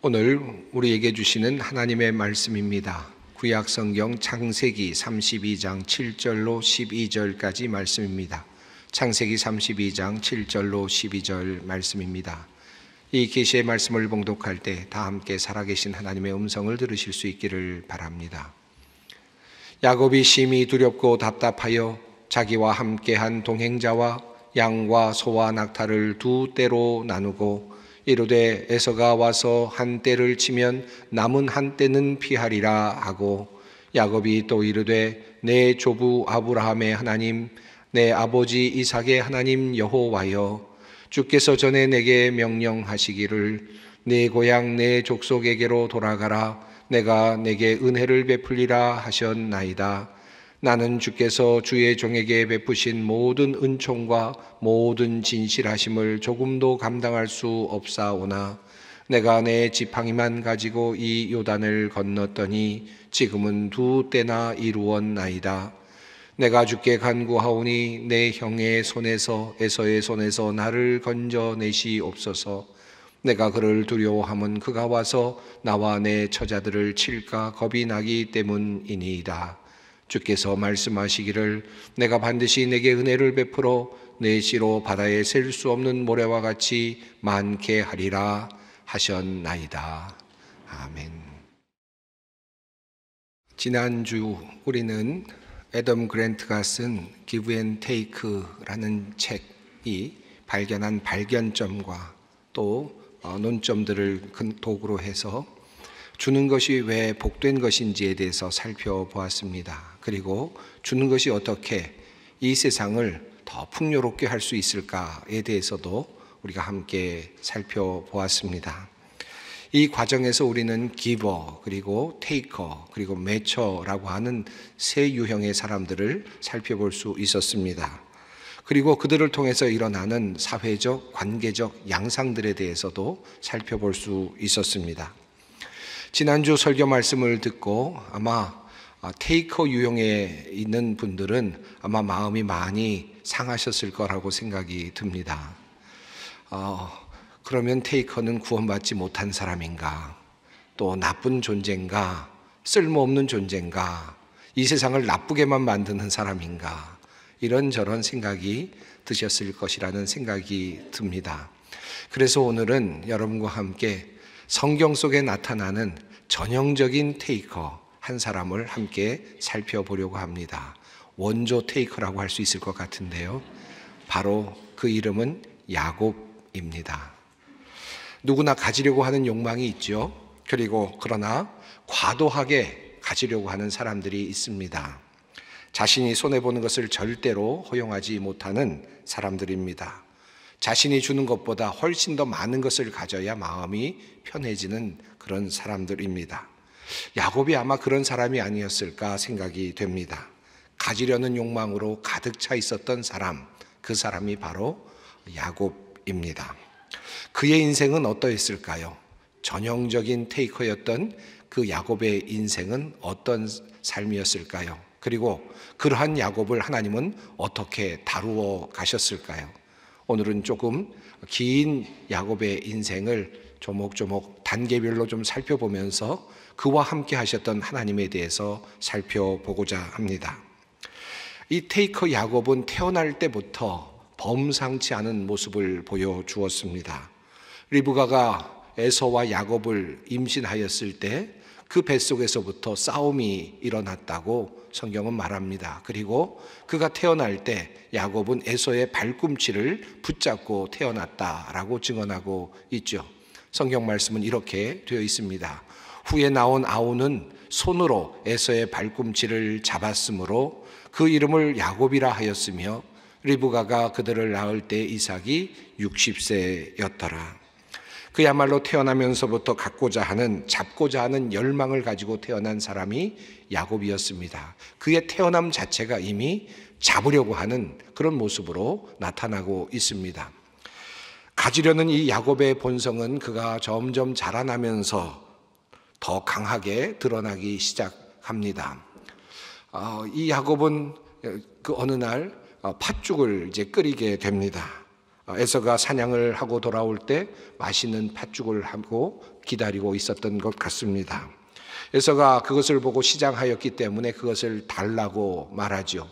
오늘 우리에게 주시는 하나님의 말씀입니다. 구약 성경 창세기 32장 7절로 12절까지 말씀입니다. 창세기 32장 7절로 12절 말씀입니다. 이 계시의 말씀을 봉독할 때 다 함께 살아계신 하나님의 음성을 들으실 수 있기를 바랍니다. 야곱이 심히 두렵고 답답하여 자기와 함께한 동행자와 양과 소와 낙타를 두 떼로 나누고 이르되 에서가 와서 한 때를 치면 남은 한 때는 피하리라 하고 야곱이 또 이르되 내 조부 아브라함의 하나님 내 아버지 이삭의 하나님 여호와여 주께서 전에 내게 명령하시기를 내 네 고향 내 네 족속에게로 돌아가라 내가 내게 은혜를 베풀리라 하셨나이다 나는 주께서 주의 종에게 베푸신 모든 은총과 모든 진실하심을 조금도 감당할 수 없사오나 내가 내 지팡이만 가지고 이 요단을 건넜더니 지금은 두 때나 이루었나이다. 내가 주께 간구하오니 내 형의 손에서 에서의 손에서 나를 건져내시옵소서. 내가 그를 두려워함은 그가 와서 나와 내 처자들을 칠까 겁이 나기 때문이니이다. 주께서 말씀하시기를 내가 반드시 내게 은혜를 베풀어 내시로 바다에 셀 수 없는 모래와 같이 많게 하리라 하셨나이다. 아멘. 지난주 우리는 애덤 그랜트가 쓴 기브 앤 테이크라는 책이 발견한 발견점과 또 어, 논점들을 도구로 해서 주는 것이 왜 복된 것인지에 대해서 살펴보았습니다. 그리고 주는 것이 어떻게 이 세상을 더 풍요롭게 할 수 있을까에 대해서도 우리가 함께 살펴보았습니다. 이 과정에서 우리는 기버 그리고 테이커 그리고 매처라고 하는 세 유형의 사람들을 살펴볼 수 있었습니다. 그리고 그들을 통해서 일어나는 사회적 관계적 양상들에 대해서도 살펴볼 수 있었습니다. 지난주 설교 말씀을 듣고 아마 아, 테이커 유형에 있는 분들은 아마 마음이 많이 상하셨을 거라고 생각이 듭니다. 어, 그러면 테이커는 구원받지 못한 사람인가? 또 나쁜 존재인가? 쓸모없는 존재인가? 이 세상을 나쁘게만 만드는 사람인가? 이런저런 생각이 드셨을 것이라는 생각이 듭니다. 그래서 오늘은 여러분과 함께 성경 속에 나타나는 전형적인 테이커, 한 사람을 함께 살펴보려고 합니다. 원조 테이커라고 할 수 있을 것 같은데요. 바로 그 이름은 야곱입니다. 누구나 가지려고 하는 욕망이 있죠. 그리고 그러나 과도하게 가지려고 하는 사람들이 있습니다. 자신이 손해보는 것을 절대로 허용하지 못하는 사람들입니다. 자신이 주는 것보다 훨씬 더 많은 것을 가져야 마음이 편해지는 그런 사람들입니다. 야곱이 아마 그런 사람이 아니었을까 생각이 됩니다. 가지려는 욕망으로 가득 차 있었던 사람, 그 사람이 바로 야곱입니다. 그의 인생은 어떠했을까요? 전형적인 테이커였던 그 야곱의 인생은 어떤 삶이었을까요? 그리고 그러한 야곱을 하나님은 어떻게 다루어 가셨을까요? 오늘은 조금 긴 야곱의 인생을 조목조목 단계별로 좀 살펴보면서 그와 함께 하셨던 하나님에 대해서 살펴보고자 합니다. 이 테이커 야곱은 태어날 때부터 범상치 않은 모습을 보여주었습니다. 리브가가 에서와 야곱을 임신하였을 때 그 뱃속에서부터 싸움이 일어났다고 성경은 말합니다. 그리고 그가 태어날 때 야곱은 에서의 발꿈치를 붙잡고 태어났다라고 증언하고 있죠. 성경 말씀은 이렇게 되어 있습니다. 후에 나온 아우는 손으로 에서의 발꿈치를 잡았으므로 그 이름을 야곱이라 하였으며 리브가가 그들을 낳을 때 이삭이 60세였더라. 그야말로 태어나면서부터 갖고자 하는 잡고자 하는 열망을 가지고 태어난 사람이 야곱이었습니다. 그의 태어남 자체가 이미 잡으려고 하는 그런 모습으로 나타나고 있습니다. 가지려는 이 야곱의 본성은 그가 점점 자라나면서 더 강하게 드러나기 시작합니다. 어, 이 야곱은 그 어느 날 어, 팥죽을 이제 끓이게 됩니다. 어, 에서가 사냥을 하고 돌아올 때 맛있는 팥죽을 하고 기다리고 있었던 것 같습니다. 에서가 그것을 보고 시장하였기 때문에 그것을 달라고 말하죠.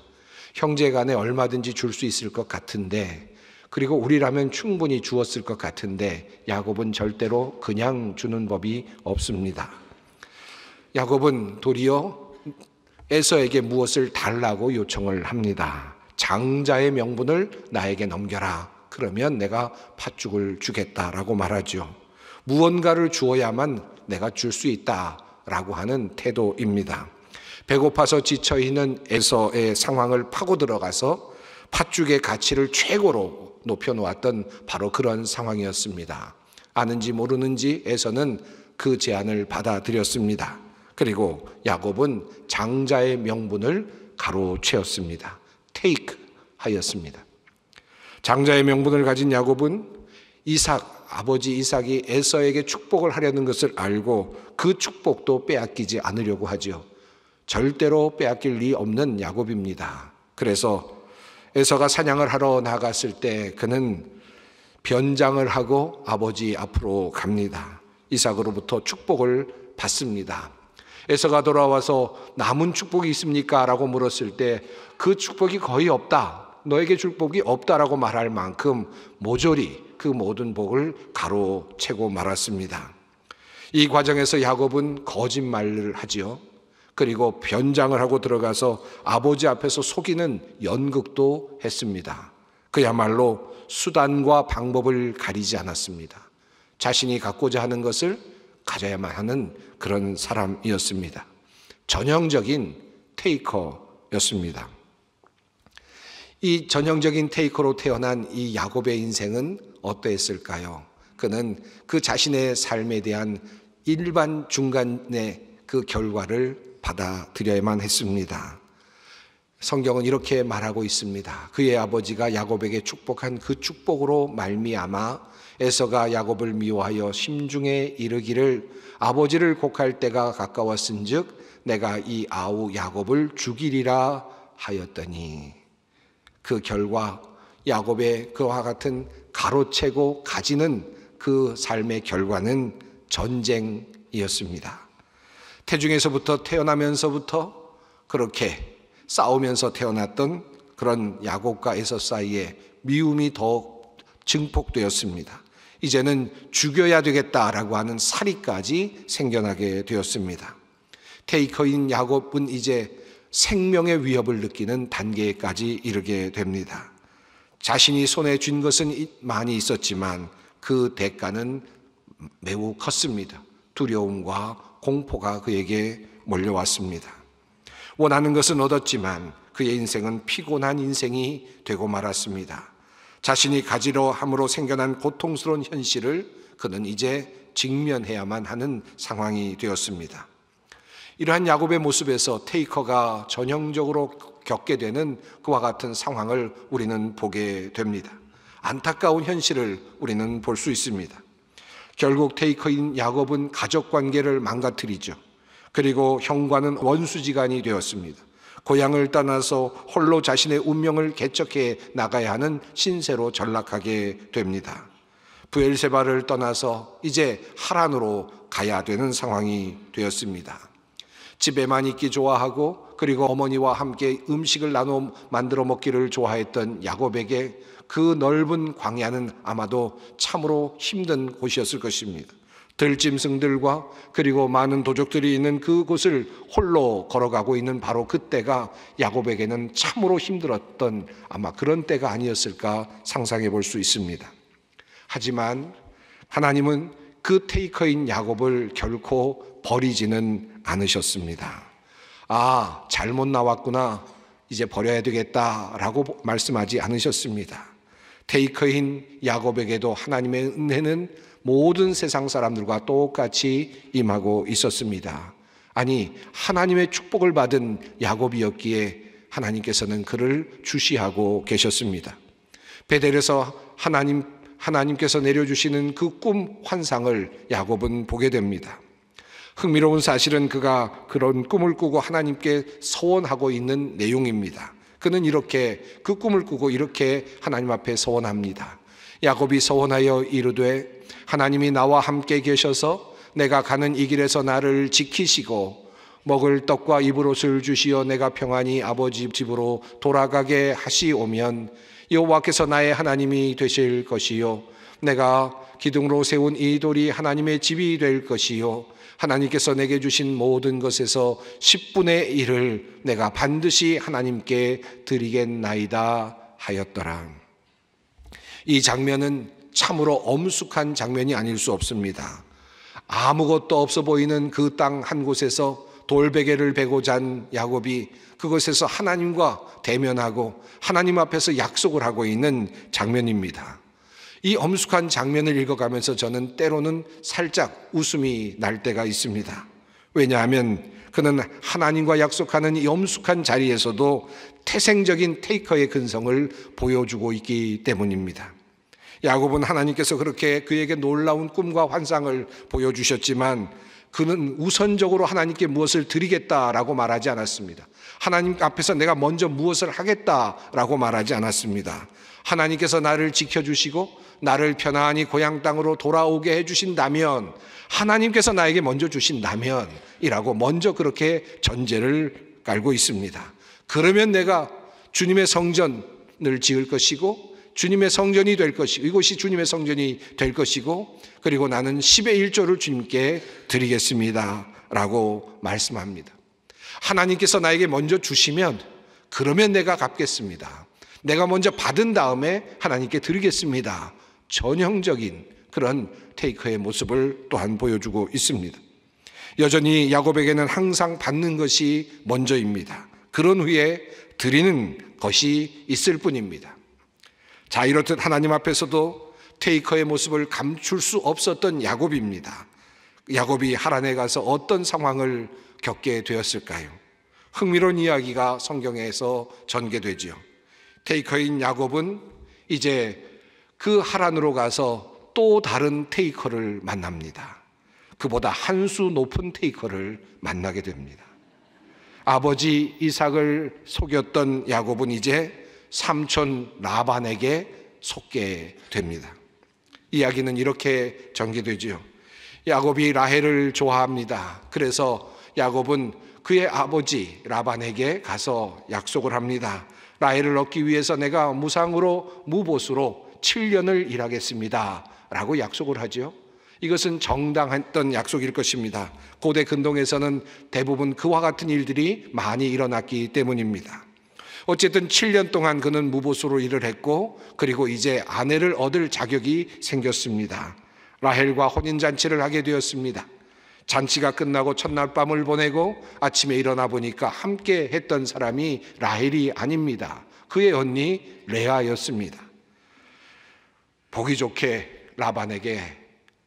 형제 간에 얼마든지 줄 수 있을 것 같은데 그리고 우리라면 충분히 주었을 것 같은데 야곱은 절대로 그냥 주는 법이 없습니다. 야곱은 도리어 에서에게 무엇을 달라고 요청을 합니다. 장자의 명분을 나에게 넘겨라. 그러면 내가 팥죽을 주겠다라고 말하죠. 무언가를 주어야만 내가 줄 수 있다라고 하는 태도입니다. 배고파서 지쳐 있는 에서의 상황을 파고 들어가서 팥죽의 가치를 최고로 높여놓았던 바로 그런 상황이었습니다. 아는지 모르는지에서는 그 제안을 받아들였습니다. 그리고 야곱은 장자의 명분을 가로채었습니다. 테이크 하였습니다. 장자의 명분을 가진 야곱은 이삭 아버지 이삭이 에서에게 축복을 하려는 것을 알고 그 축복도 빼앗기지 않으려고 하지요. 절대로 빼앗길 리 없는 야곱입니다. 그래서 에서가 사냥을 하러 나갔을 때 그는 변장을 하고 아버지 앞으로 갑니다. 이삭으로부터 축복을 받습니다. 에서가 돌아와서 남은 축복이 있습니까? 라고 물었을 때 그 축복이 거의 없다. 너에게 축 복이 없다라고 말할 만큼 모조리 그 모든 복을 가로채고 말았습니다. 이 과정에서 야곱은 거짓말을 하지요. 그리고 변장을 하고 들어가서 아버지 앞에서 속이는 연극도 했습니다. 그야말로 수단과 방법을 가리지 않았습니다. 자신이 갖고자 하는 것을 가져야만 하는 그런 사람이었습니다. 전형적인 테이커였습니다. 이 전형적인 테이커로 태어난 이 야곱의 인생은 어떠했을까요? 그는 그 자신의 삶에 대한 일반 중간의 그 결과를 받아들여야만 했습니다. 성경은 이렇게 말하고 있습니다. 그의 아버지가 야곱에게 축복한 그 축복으로 말미암아 에서가 야곱을 미워하여 심중에 이르기를 아버지를 곡할 때가 가까웠은즉 내가 이 아우 야곱을 죽이리라 하였더니 그 결과 야곱의 그와 같은 가로채고 가지는 그 삶의 결과는 전쟁이었습니다. 태중에서부터 태어나면서부터 그렇게 싸우면서 태어났던 그런 야곱과 에서 사이에 미움이 더 증폭되었습니다. 이제는 죽여야 되겠다라고 하는 살이까지 생겨나게 되었습니다. 테이커인 야곱은 이제 생명의 위협을 느끼는 단계까지 이르게 됩니다. 자신이 손에 쥔 것은 많이 있었지만 그 대가는 매우 컸습니다. 두려움과 공포가 그에게 몰려왔습니다. 원하는 것은 얻었지만 그의 인생은 피곤한 인생이 되고 말았습니다. 자신이 가지러 함으로 생겨난 고통스러운 현실을 그는 이제 직면해야만 하는 상황이 되었습니다. 이러한 야곱의 모습에서 테이커가 전형적으로 겪게 되는 그와 같은 상황을 우리는 보게 됩니다. 안타까운 현실을 우리는 볼 수 있습니다. 결국 테이커인 야곱은 가족 관계를 망가뜨리죠. 그리고 형과는 원수지간이 되었습니다. 고향을 떠나서 홀로 자신의 운명을 개척해 나가야 하는 신세로 전락하게 됩니다. 부엘세바를 떠나서 이제 하란으로 가야 되는 상황이 되었습니다. 집에만 있기 좋아하고 그리고 어머니와 함께 음식을 나눠 만들어 먹기를 좋아했던 야곱에게 그 넓은 광야는 아마도 참으로 힘든 곳이었을 것입니다. 들짐승들과 그리고 많은 도적들이 있는 그곳을 홀로 걸어가고 있는 바로 그때가 야곱에게는 참으로 힘들었던 아마 그런 때가 아니었을까 상상해 볼 수 있습니다. 하지만 하나님은 그 테이커인 야곱을 결코 버리지는 않으셨습니다. 아, 잘못 나왔구나. 이제 버려야 되겠다라고 말씀하지 않으셨습니다. 테이커인 야곱에게도 하나님의 은혜는 모든 세상 사람들과 똑같이 임하고 있었습니다. 아니, 하나님의 축복을 받은 야곱이었기에 하나님께서는 그를 주시하고 계셨습니다. 베델에서 하나님 하나님께서 내려주시는 그 꿈 환상을 야곱은 보게 됩니다. 흥미로운 사실은 그가 그런 꿈을 꾸고 하나님께 서원하고 있는 내용입니다. 그는 이렇게 그 꿈을 꾸고 이렇게 하나님 앞에 소원합니다 야곱이 서원하여 이르되 하나님이 나와 함께 계셔서 내가 가는 이 길에서 나를 지키시고 먹을 떡과 입을 옷을 주시어 내가 평안히 아버지 집으로 돌아가게 하시오면 여호와께서 나의 하나님이 되실 것이요 내가 기둥으로 세운 이 돌이 하나님의 집이 될 것이요 하나님께서 내게 주신 모든 것에서 10분의 1을 내가 반드시 하나님께 드리겠나이다 하였더라. 이 장면은 참으로 엄숙한 장면이 아닐 수 없습니다. 아무것도 없어 보이는 그 땅 한 곳에서 돌베개를 베고 잔 야곱이 그곳에서 하나님과 대면하고 하나님 앞에서 약속을 하고 있는 장면입니다. 이 엄숙한 장면을 읽어가면서 저는 때로는 살짝 웃음이 날 때가 있습니다. 왜냐하면 그는 하나님과 약속하는 이 엄숙한 자리에서도 태생적인 테이커의 근성을 보여주고 있기 때문입니다. 야곱은 하나님께서 그렇게 그에게 놀라운 꿈과 환상을 보여주셨지만 그는 우선적으로 하나님께 무엇을 드리겠다라고 말하지 않았습니다. 하나님 앞에서 내가 먼저 무엇을 하겠다라고 말하지 않았습니다. 하나님께서 나를 지켜주시고 나를 편안히 고향 땅으로 돌아오게 해주신다면 하나님께서 나에게 먼저 주신다면이라고 먼저 그렇게 전제를 깔고 있습니다. 그러면 내가 주님의 성전을 지을 것이고 주님의 성전이 될 것이고 이곳이 주님의 성전이 될 것이고 그리고 나는 10의 1조를 주님께 드리겠습니다. 라고 말씀합니다. 하나님께서 나에게 먼저 주시면 그러면 내가 갚겠습니다. 내가 먼저 받은 다음에 하나님께 드리겠습니다. 전형적인 그런 테이커의 모습을 또한 보여주고 있습니다. 여전히 야곱에게는 항상 받는 것이 먼저입니다. 그런 후에 드리는 것이 있을 뿐입니다. 자, 이렇듯 하나님 앞에서도 테이커의 모습을 감출 수 없었던 야곱입니다. 야곱이 하란에 가서 어떤 상황을 겪게 되었을까요? 흥미로운 이야기가 성경에서 전개되지요. 테이커인 야곱은 이제 그 하란으로 가서 또 다른 테이커를 만납니다. 그보다 한 수 높은 테이커를 만나게 됩니다. 아버지 이삭을 속였던 야곱은 이제 삼촌 라반에게 속게 됩니다. 이야기는 이렇게 전개되지요. 야곱이 라헬을 좋아합니다. 그래서 야곱은 그의 아버지 라반에게 가서 약속을 합니다. 나이를 얻기 위해서 내가 무상으로 무보수로 7년을 일하겠습니다. 라고 약속을 하죠 이것은 정당했던 약속일 것입니다. 고대 근동에서는 대부분 그와 같은 일들이 많이 일어났기 때문입니다. 어쨌든 7년 동안 그는 무보수로 일을 했고 그리고 이제 아내를 얻을 자격이 생겼습니다. 라헬과 혼인 잔치를 하게 되었습니다. 잔치가 끝나고 첫날 밤을 보내고 아침에 일어나 보니까 함께 했던 사람이 라헬이 아닙니다. 그의 언니 레아였습니다. 보기 좋게 라반에게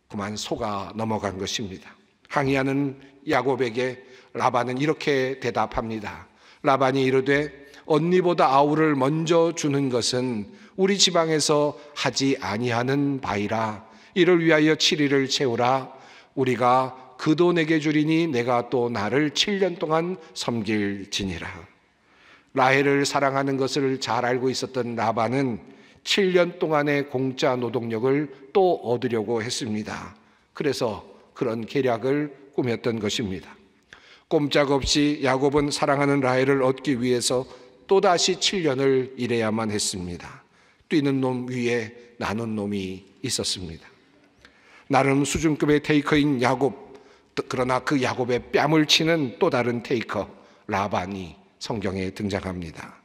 그만 속아 넘어간 것입니다. 항의하는 야곱에게 라반은 이렇게 대답합니다. 라반이 이르되 언니보다 아우를 먼저 주는 것은 우리 지방에서 하지 아니하는 바이라 이를 위하여 7일을 채우라 우리가 그도 내게 주리니 내가 또 나를 7년 동안 섬길지니라. 라헬을 사랑하는 것을 잘 알고 있었던 라반은 7년 동안의 공짜 노동력을 또 얻으려고 했습니다. 그래서 그런 계략을 꾸몄던 것입니다. 꼼짝없이 야곱은 사랑하는 라헬을 얻기 위해서 또다시 7년을 일해야만 했습니다. 뛰는 놈 위에 나는 놈이 있었습니다. 나름 수준급의 테이커인 야곱, 그러나 그 야곱의 뺨을 치는 또 다른 테이커 라반이 성경에 등장합니다.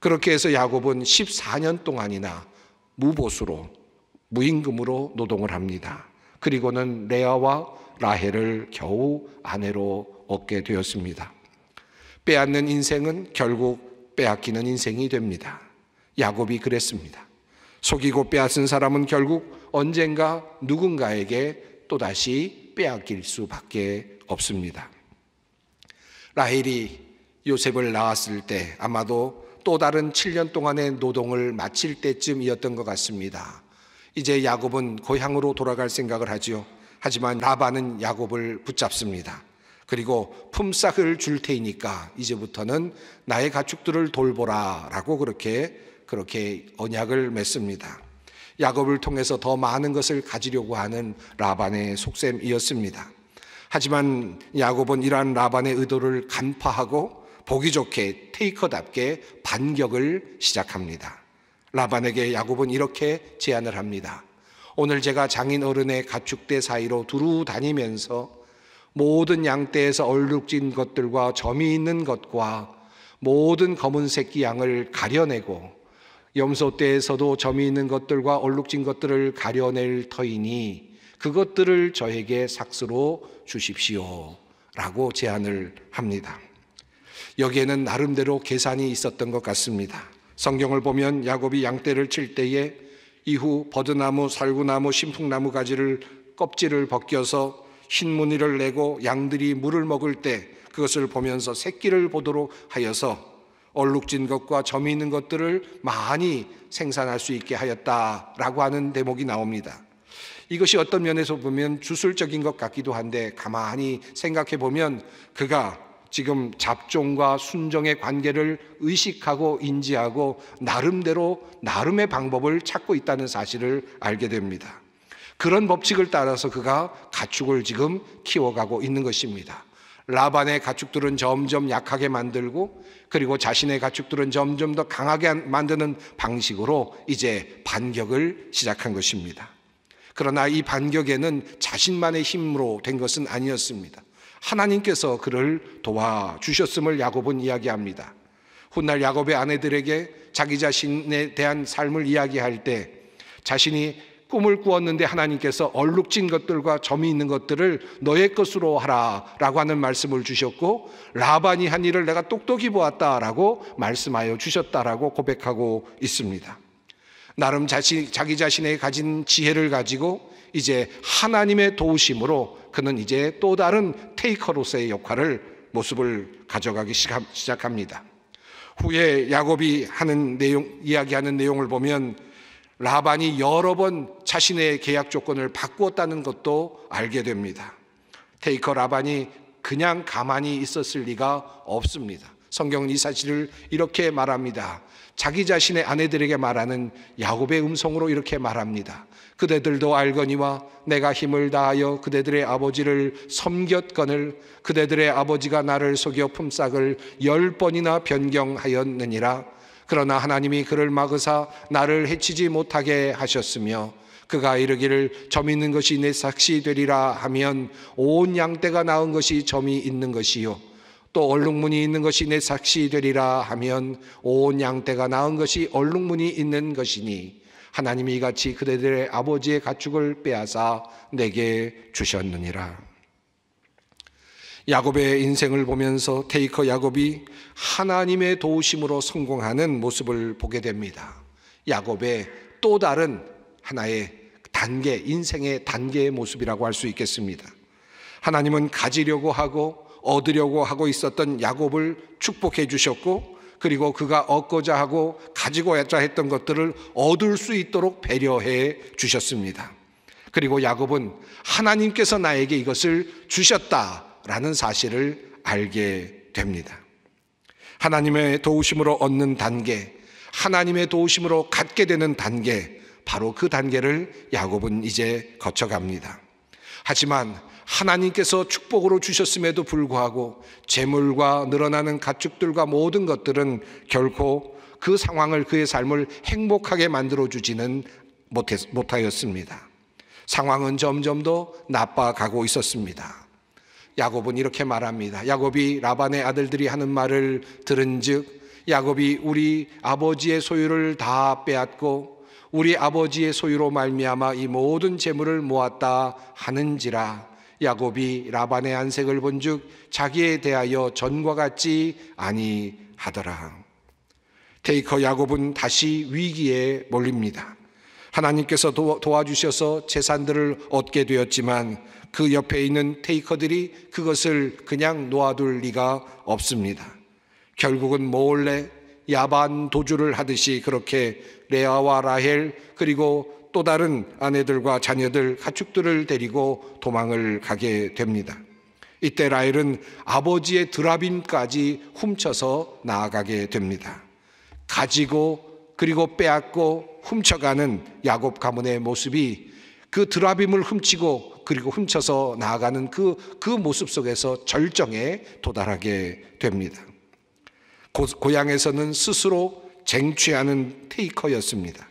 그렇게 해서 야곱은 14년 동안이나 무보수로 무임금으로 노동을 합니다. 그리고는 레아와 라헬을 겨우 아내로 얻게 되었습니다. 빼앗는 인생은 결국 빼앗기는 인생이 됩니다. 야곱이 그랬습니다. 속이고 빼앗은 사람은 결국 언젠가 누군가에게 또다시 빼앗길 수밖에 없습니다. 라헬이 요셉을 낳았을 때 아마도 또 다른 7년 동안의 노동을 마칠 때쯤이었던 것 같습니다. 이제 야곱은 고향으로 돌아갈 생각을 하지요. 하지만 라반은 야곱을 붙잡습니다. 그리고 품삯을 줄 테니까 이제부터는 나의 가축들을 돌보라라고 그렇게 그렇게 언약을 맺습니다. 야곱을 통해서 더 많은 것을 가지려고 하는 라반의 속셈이었습니다. 하지만 야곱은 이러한 라반의 의도를 간파하고 보기 좋게 테이커답게 반격을 시작합니다. 라반에게 야곱은 이렇게 제안을 합니다. 오늘 제가 장인 어른의 가축대 사이로 두루 다니면서 모든 양떼에서 얼룩진 것들과 점이 있는 것과 모든 검은 새끼 양을 가려내고 염소 때에서도 점이 있는 것들과 얼룩진 것들을 가려낼 터이니 그것들을 저에게 삭스로 주십시오. 라고 제안을 합니다. 여기에는 나름대로 계산이 있었던 것 같습니다. 성경을 보면 야곱이 양떼를 칠 때에 이후 버드나무, 살구나무, 신풍나무 가지를 껍질을 벗겨서 흰 무늬를 내고 양들이 물을 먹을 때 그것을 보면서 새끼를 보도록 하여서 얼룩진 것과 점이 있는 것들을 많이 생산할 수 있게 하였다라고 하는 대목이 나옵니다. 이것이 어떤 면에서 보면 주술적인 것 같기도 한데 가만히 생각해 보면 그가 지금 잡종과 순종의 관계를 의식하고 인지하고 나름대로 나름의 방법을 찾고 있다는 사실을 알게 됩니다. 그런 법칙을 따라서 그가 가축을 지금 키워가고 있는 것입니다. 라반의 가축들은 점점 약하게 만들고 그리고 자신의 가축들은 점점 더 강하게 만드는 방식으로 이제 반격을 시작한 것입니다. 그러나 이 반격에는 자신만의 힘으로 된 것은 아니었습니다. 하나님께서 그를 도와주셨음을 야곱은 이야기합니다. 훗날 야곱의 아내들에게 자기 자신에 대한 삶을 이야기할 때 자신이 꿈을 꾸었는데 하나님께서 얼룩진 것들과 점이 있는 것들을 너의 것으로 하라 라고 하는 말씀을 주셨고 라반이 한 일을 내가 똑똑히 보았다 라고 말씀하여 주셨다라고 고백하고 있습니다. 나름 자신, 자기 자신의 가진 지혜를 가지고 이제 하나님의 도우심으로 그는 이제 또 다른 테이커로서의 역할을 모습을 가져가기 시작합니다. 후에 야곱이 하는 내용, 이야기하는 내용을 보면 라반이 여러 번 자신의 계약 조건을 바꾸었다는 것도 알게 됩니다. 테이커 라반이 그냥 가만히 있었을 리가 없습니다. 성경은 이 사실을 이렇게 말합니다. 자기 자신의 아내들에게 말하는 야곱의 음성으로 이렇게 말합니다. 그대들도 알거니와 내가 힘을 다하여 그대들의 아버지를 섬겼거늘 그대들의 아버지가 나를 속여 품삯을 열 번이나 변경하였느니라. 그러나 하나님이 그를 막으사 나를 해치지 못하게 하셨으며 그가 이르기를 점이 있는 것이 내 삭시 되리라 하면 온 양떼가 나은 것이 점이 있는 것이요 또 얼룩무늬 있는 것이 내 삭시 되리라 하면 온 양떼가 낳은 것이 얼룩무늬 있는 것이니 하나님이 같이 그대들의 아버지의 가축을 빼앗아 내게 주셨느니라. 야곱의 인생을 보면서 테이커 야곱이 하나님의 도우심으로 성공하는 모습을 보게 됩니다. 야곱의 또 다른 하나의 단계, 인생의 단계의 모습이라고 할 수 있겠습니다. 하나님은 가지려고 하고 얻으려고 하고 있었던 야곱을 축복해 주셨고 그리고 그가 얻고자 하고 가지고자 했던 것들을 얻을 수 있도록 배려해 주셨습니다. 그리고 야곱은 하나님께서 나에게 이것을 주셨다. 라는 사실을 알게 됩니다. 하나님의 도우심으로 얻는 단계, 하나님의 도우심으로 갖게 되는 단계, 바로 그 단계를 야곱은 이제 거쳐갑니다. 하지만 하나님께서 축복으로 주셨음에도 불구하고 재물과 늘어나는 가축들과 모든 것들은 결코 그 상황을 그의 삶을 행복하게 만들어 주지는 못하였습니다. 상황은 점점 더 나빠가고 있었습니다. 야곱은 이렇게 말합니다. 야곱이 라반의 아들들이 하는 말을 들은즉 야곱이 우리 아버지의 소유를 다 빼앗고 우리 아버지의 소유로 말미암아 이 모든 재물을 모았다 하는지라 야곱이 라반의 안색을 본즉 자기에 대하여 전과 같지 아니하더라. 테이커 야곱은 다시 위기에 몰립니다. 하나님께서 도와주셔서 재산들을 얻게 되었지만 그 옆에 있는 테이커들이 그것을 그냥 놓아둘 리가 없습니다. 결국은 몰래 야반 도주를 하듯이 그렇게 레아와 라헬 그리고 또 다른 아내들과 자녀들 가축들을 데리고 도망을 가게 됩니다. 이때 라헬은 아버지의 드라빔까지 훔쳐서 나아가게 됩니다. 가지고 그리고 빼앗고 훔쳐가는 야곱 가문의 모습이 그 드라빔을 훔치고 그리고 훔쳐서 나아가는 그, 그 모습 속에서 절정에 도달하게 됩니다. 고, 고향에서는 스스로 쟁취하는 테이커였습니다.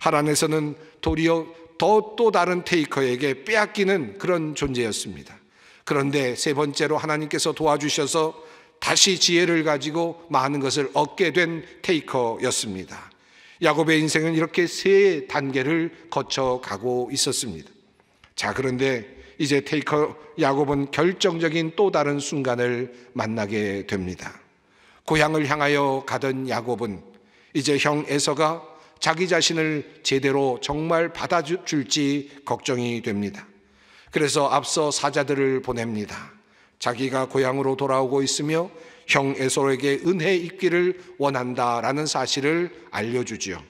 하란에서는 도리어 더 또 다른 테이커에게 빼앗기는 그런 존재였습니다. 그런데 세 번째로 하나님께서 도와주셔서 다시 지혜를 가지고 많은 것을 얻게 된 테이커였습니다. 야곱의 인생은 이렇게 세 단계를 거쳐가고 있었습니다. 자, 그런데 이제 테이커 야곱은 결정적인 또 다른 순간을 만나게 됩니다. 고향을 향하여 가던 야곱은 이제 형 에서가 자기 자신을 제대로 정말 받아줄지 걱정이 됩니다. 그래서 앞서 사자들을 보냅니다. 자기가 고향으로 돌아오고 있으며 형 에서에게 은혜 있기를 원한다라는 사실을 알려주지요.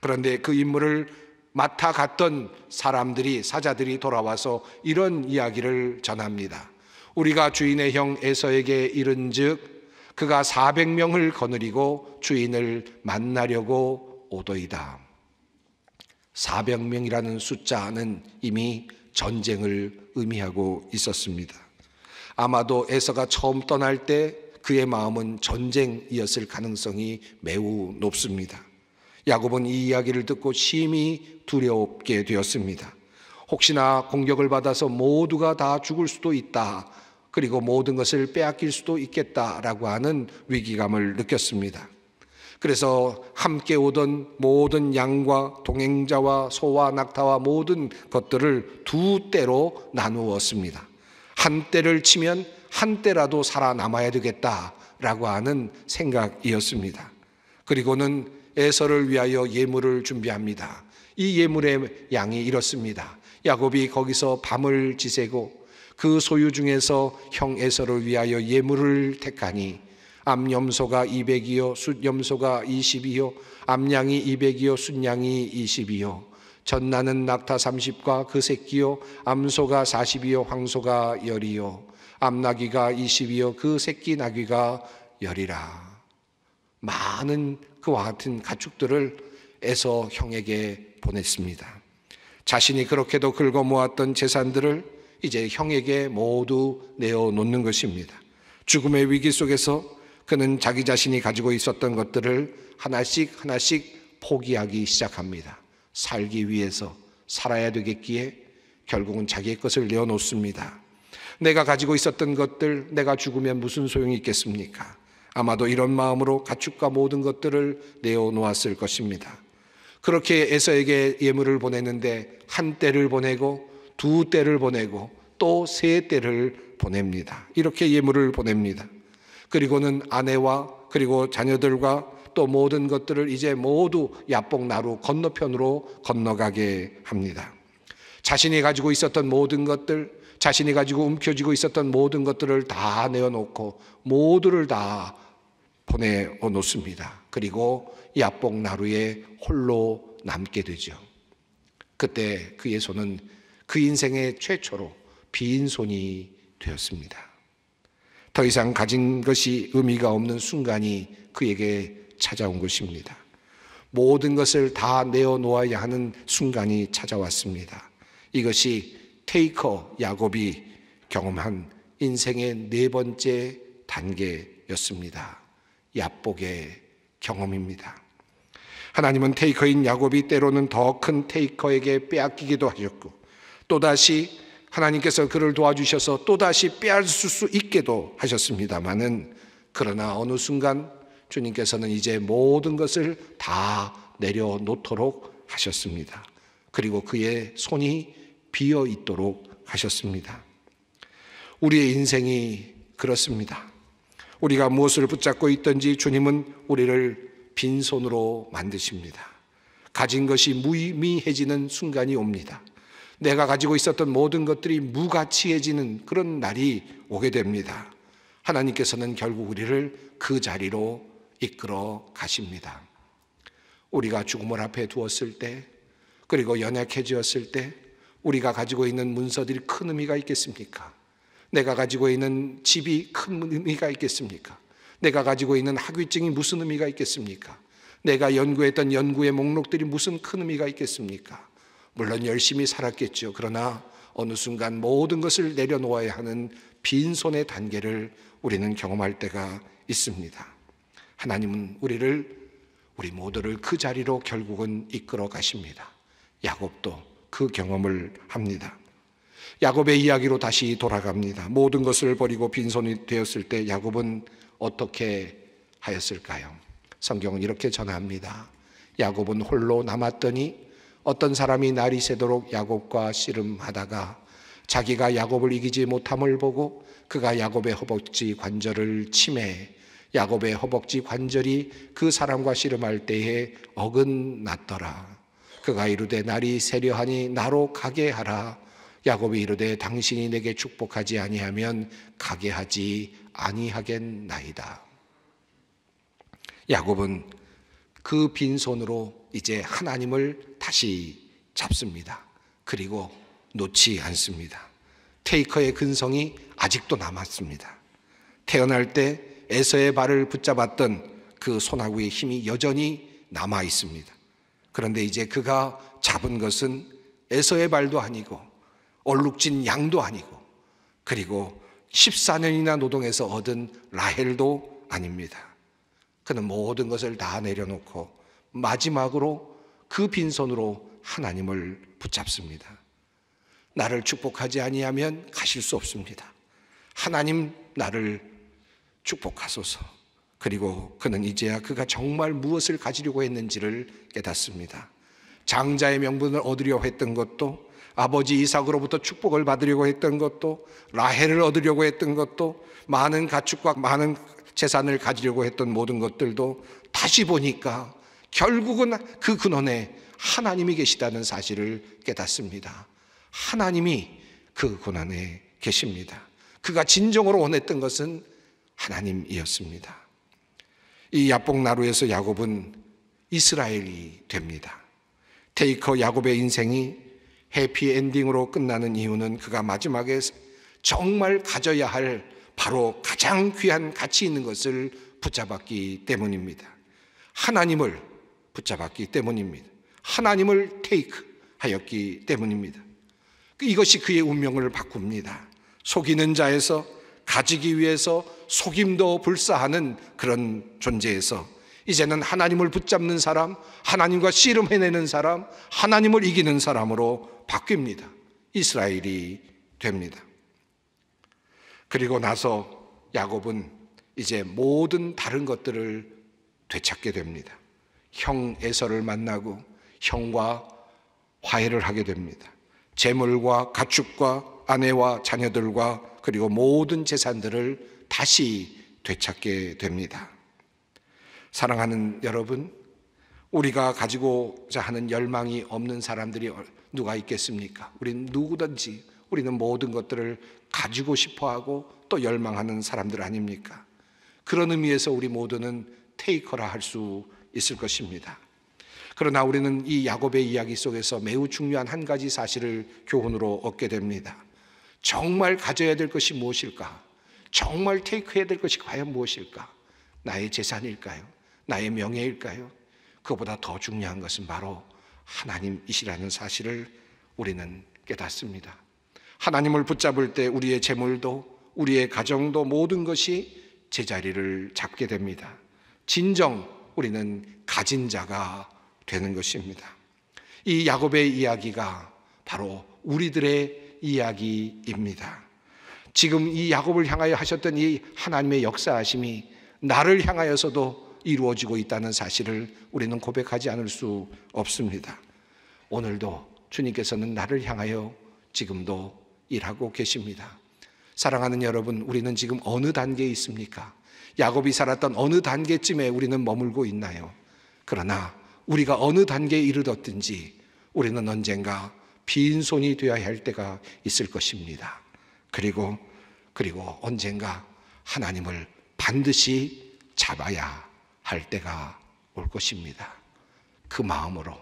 그런데 그 인물을 맡아갔던 사람들이 사자들이 돌아와서 이런 이야기를 전합니다. 우리가 주인의 형 에서에게 이른즉 그가 400명을 거느리고 주인을 만나려고 오더이다. 400명이라는 숫자는 이미 전쟁을 의미하고 있었습니다. 아마도 에서가 처음 떠날 때 그의 마음은 전쟁이었을 가능성이 매우 높습니다. 야곱은 이 이야기를 듣고 심히 두려웠게 되었습니다. 혹시나 공격을 받아서 모두가 다 죽을 수도 있다. 그리고 모든 것을 빼앗길 수도 있겠다라고 하는 위기감을 느꼈습니다. 그래서 함께 오던 모든 양과 동행자와 소와 낙타와 모든 것들을 두 때로 나누었습니다. 한 때를 치면 한 때라도 살아남아야 되겠다라고 하는 생각이었습니다. 그리고는 에서를 위하여 예물을 준비합니다. 이 예물의 양이 이렇습니다. 야곱이 거기서 밤을 지새고 그 소유 중에서 형 에서를 위하여 예물을 택하니 암염소가 200이요 숫염소가 20이요 암양이 200이요 숫양이 20이요 전나는 낙타 30과 그 새끼요 암소가 40이요 황소가 열이요 암나귀가 20이요 그 새끼 나귀가 열이라 많은 그와 같은 가축들을 에서 형에게 보냈습니다. 자신이 그렇게도 긁어 모았던 재산들을 이제 형에게 모두 내어놓는 것입니다. 죽음의 위기 속에서 그는 자기 자신이 가지고 있었던 것들을 하나씩 하나씩 포기하기 시작합니다. 살기 위해서 살아야 되겠기에 결국은 자기의 것을 내어놓습니다. 내가 가지고 있었던 것들 내가 죽으면 무슨 소용이 있겠습니까? 아마도 이런 마음으로 가축과 모든 것들을 내어놓았을 것입니다. 그렇게 에서에게 예물을 보냈는데 한 때를 보내고 두 때를 보내고 또 세 때를 보냅니다. 이렇게 예물을 보냅니다. 그리고는 아내와 그리고 자녀들과 또 모든 것들을 이제 모두 야복나루 건너편으로 건너가게 합니다. 자신이 가지고 있었던 모든 것들, 자신이 가지고 움켜쥐고 있었던 모든 것들을 다 내어놓고 모두를 다 보내 놓습니다. 그리고 야뽕 나루에 홀로 남게 되죠. 그때 그의 손은 그 인생의 최초로 비손이 되었습니다. 더 이상 가진 것이 의미가 없는 순간이 그에게 찾아온 것입니다. 모든 것을 다 내어놓아야 하는 순간이 찾아왔습니다. 이것이 테이커 야곱이 경험한 인생의 네 번째 단계였습니다. 야복의 경험입니다. 하나님은 테이커인 야곱이 때로는 더 큰 테이커에게 빼앗기기도 하셨고 또다시 하나님께서 그를 도와주셔서 또다시 빼앗을 수 있게도 하셨습니다마는 그러나 어느 순간 주님께서는 이제 모든 것을 다 내려놓도록 하셨습니다. 그리고 그의 손이 비어 있도록 하셨습니다. 우리의 인생이 그렇습니다. 우리가 무엇을 붙잡고 있든지 주님은 우리를 빈손으로 만드십니다. 가진 것이 무의미해지는 순간이 옵니다. 내가 가지고 있었던 모든 것들이 무가치해지는 그런 날이 오게 됩니다. 하나님께서는 결국 우리를 그 자리로 이끌어 가십니다. 우리가 죽음을 앞에 두었을 때, 그리고 연약해지었을 때, 우리가 가지고 있는 문서들이 큰 의미가 있겠습니까? 내가 가지고 있는 집이 큰 의미가 있겠습니까? 내가 가지고 있는 학위증이 무슨 의미가 있겠습니까? 내가 연구했던 연구의 목록들이 무슨 큰 의미가 있겠습니까? 물론 열심히 살았겠죠. 그러나 어느 순간 모든 것을 내려놓아야 하는 빈손의 단계를 우리는 경험할 때가 있습니다. 하나님은 우리를 우리 모두를 그 자리로 결국은 이끌어 가십니다. 야곱도 그 경험을 합니다. 야곱의 이야기로 다시 돌아갑니다. 모든 것을 버리고 빈손이 되었을 때 야곱은 어떻게 하였을까요? 성경은 이렇게 전합니다. 야곱은 홀로 남았더니 어떤 사람이 날이 새도록 야곱과 씨름하다가 자기가 야곱을 이기지 못함을 보고 그가 야곱의 허벅지 관절을 침해 야곱의 허벅지 관절이 그 사람과 씨름할 때에 어긋났더라. 그가 이르되 날이 세려하니 나로 가게 하라. 야곱이 이르되 당신이 내게 축복하지 아니하면 가게 하지 아니하겠나이다. 야곱은 그 빈손으로 이제 하나님을 다시 잡습니다. 그리고 놓지 않습니다. 테이커의 근성이 아직도 남았습니다. 태어날 때 에서의 발을 붙잡았던 그 소나구의 힘이 여전히 남아 있습니다. 그런데 이제 그가 잡은 것은 에서의 발도 아니고 얼룩진 양도 아니고 그리고 14년이나 노동해서 얻은 라헬도 아닙니다. 그는 모든 것을 다 내려놓고 마지막으로 그 빈손으로 하나님을 붙잡습니다. 나를 축복하지 아니하면 가실 수 없습니다. 하나님 나를 축복하소서. 그리고 그는 이제야 그가 정말 무엇을 가지려고 했는지를 깨닫습니다. 장자의 명분을 얻으려 했던 것도 아버지 이삭으로부터 축복을 받으려고 했던 것도 라헬을 얻으려고 했던 것도 많은 가축과 많은 재산을 가지려고 했던 모든 것들도 다시 보니까 결국은 그 근원에 하나님이 계시다는 사실을 깨닫습니다. 하나님이 그 고난에 계십니다. 그가 진정으로 원했던 것은 하나님이었습니다. 이 야뽕나루에서 야곱은 이스라엘이 됩니다. 테이커 야곱의 인생이 해피엔딩으로 끝나는 이유는 그가 마지막에 정말 가져야 할 바로 가장 귀한 가치 있는 것을 붙잡았기 때문입니다. 하나님을 붙잡았기 때문입니다. 하나님을 테이크 하였기 때문입니다. 그 이것이 그의 운명을 바꿉니다. 속이는 자에서 가지기 위해서 속임도 불사하는 그런 존재에서 이제는 하나님을 붙잡는 사람, 하나님과 씨름해내는 사람, 하나님을 이기는 사람으로 바뀝니다. 이스라엘이 됩니다. 그리고 나서 야곱은 이제 모든 다른 것들을 되찾게 됩니다. 형 에서를 만나고 형과 화해를 하게 됩니다. 재물과 가축과 아내와 자녀들과 그리고 모든 재산들을 다시 되찾게 됩니다. 사랑하는 여러분, 우리가 가지고자 하는 열망이 없는 사람들이 누가 있겠습니까? 우리는 누구든지 우리는 모든 것들을 가지고 싶어 하고 또 열망하는 사람들 아닙니까? 그런 의미에서 우리 모두는 테이커라 할 수 있을 것입니다. 그러나 우리는 이 야곱의 이야기 속에서 매우 중요한 한 가지 사실을 교훈으로 얻게 됩니다. 정말 가져야 될 것이 무엇일까? 정말 테이크해야 될 것이 과연 무엇일까? 나의 재산일까요? 나의 명예일까요? 그보다 더 중요한 것은 바로 하나님이시라는 사실을 우리는 깨닫습니다. 하나님을 붙잡을 때 우리의 재물도 우리의 가정도 모든 것이 제자리를 잡게 됩니다. 진정 우리는 가진 자가 되는 것입니다. 이 야곱의 이야기가 바로 우리들의 이야기입니다. 지금 이 야곱을 향하여 하셨던 이 하나님의 역사하심이 나를 향하여서도 이루어지고 있다는 사실을 우리는 고백하지 않을 수 없습니다. 오늘도 주님께서는 나를 향하여 지금도 일하고 계십니다. 사랑하는 여러분, 우리는 지금 어느 단계에 있습니까? 야곱이 살았던 어느 단계쯤에 우리는 머물고 있나요? 그러나 우리가 어느 단계에 이르렀든지 우리는 언젠가 빈손이 되어야 할 때가 있을 것입니다. 그리고 그리고 언젠가 하나님을 반드시 잡아야 할 때가 올 것입니다. 그 마음으로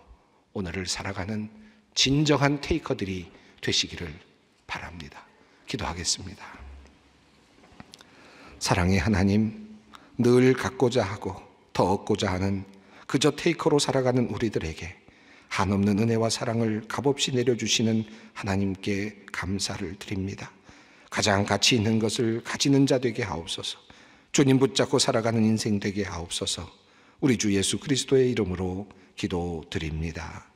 오늘을 살아가는 진정한 테이커들이 되시기를 바랍니다. 기도하겠습니다. 사랑의 하나님, 늘 갖고자 하고 더 얻고자 하는 그저 테이커로 살아가는 우리들에게 한없는 은혜와 사랑을 값없이 내려주시는 하나님께 감사를 드립니다. 가장 가치 있는 것을 가지는 자 되게 하옵소서. 주님 붙잡고 살아가는 인생 되게 하옵소서. 우리 주 예수 그리스도의 이름으로 기도드립니다.